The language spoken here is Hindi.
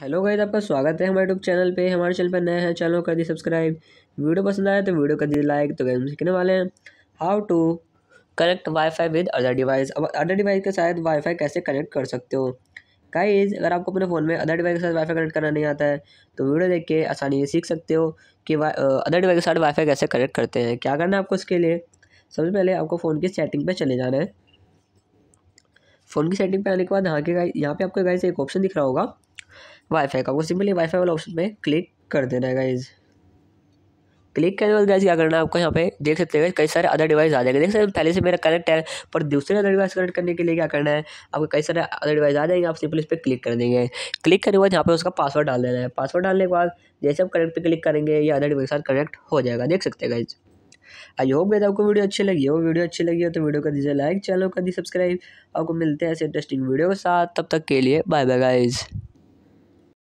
हेलो गाइज आपका स्वागत है हमारे यूट्यूब चैनल पे हमारे चैनल पर नए हैं चैनल कर दी सब्सक्राइब वीडियो पसंद आया तो वीडियो कर दी लाइक तो गाइज हम सीखने वाले हैं how to connect WiFi with other device अब अदर डिवाइस के साथ वाईफाई कैसे कनेक्ट कर सकते हो गाइज अगर आपको अपने फ़ोन में अदर डिवाइस के साथ वाईफाई कनेक्ट करना नहीं आता है तो वीडियो देख के आसानी से सीख सकते हो कि अदर डिवाइस के साथ वाईफाई कैसे कनेक्ट करते हैं क्या करना है आपको इसके लिए सबसे पहले आपको फ़ोन की सेटिंग पर चले जाना है फ़ोन की सेटिंग पर आने के बाद यहाँ के यहाँ पर आपको गाइज एक ऑप्शन दिख रहा होगा वाईफाई का वो सिंपली वाईफाई वाला ऑप्शन पे क्लिक कर देना है गाइज़ क्लिक करने के बाद गाइज क्या करना है आपको यहाँ पे देख सकते हैं कई सारे अदर डिवाइस आ जाएंगे देख सकते हैं पहले से मेरा कनेक्ट है पर दूसरे अदर डिवाइस कनेक्ट करने के लिए क्या करना है आपको कई सारे अदर डिवाइस आ जाएंगे आप सिंपली इस पर क्लिक कर देंगे क्लिक करने के बाद यहाँ पे उसका पासवर्ड डाल देना है पासवर्ड डालने के बाद जैसे आप कनेक्ट पर क्लिक करेंगे ये अदर डिवाइस साथ कनेक्ट हो जाएगा देख सकते हैं गाइज आई होप गए आपको वीडियो अच्छी लगी हो वीडियो अच्छी लगी हो तो वीडियो कर दीजिए लाइक चैनल कर दीजिए सब्सक्राइब आपको मिलते हैं ऐसे इंटरेस्टिंग वीडियो के साथ तब तक के लिए बाय बाय गाइज़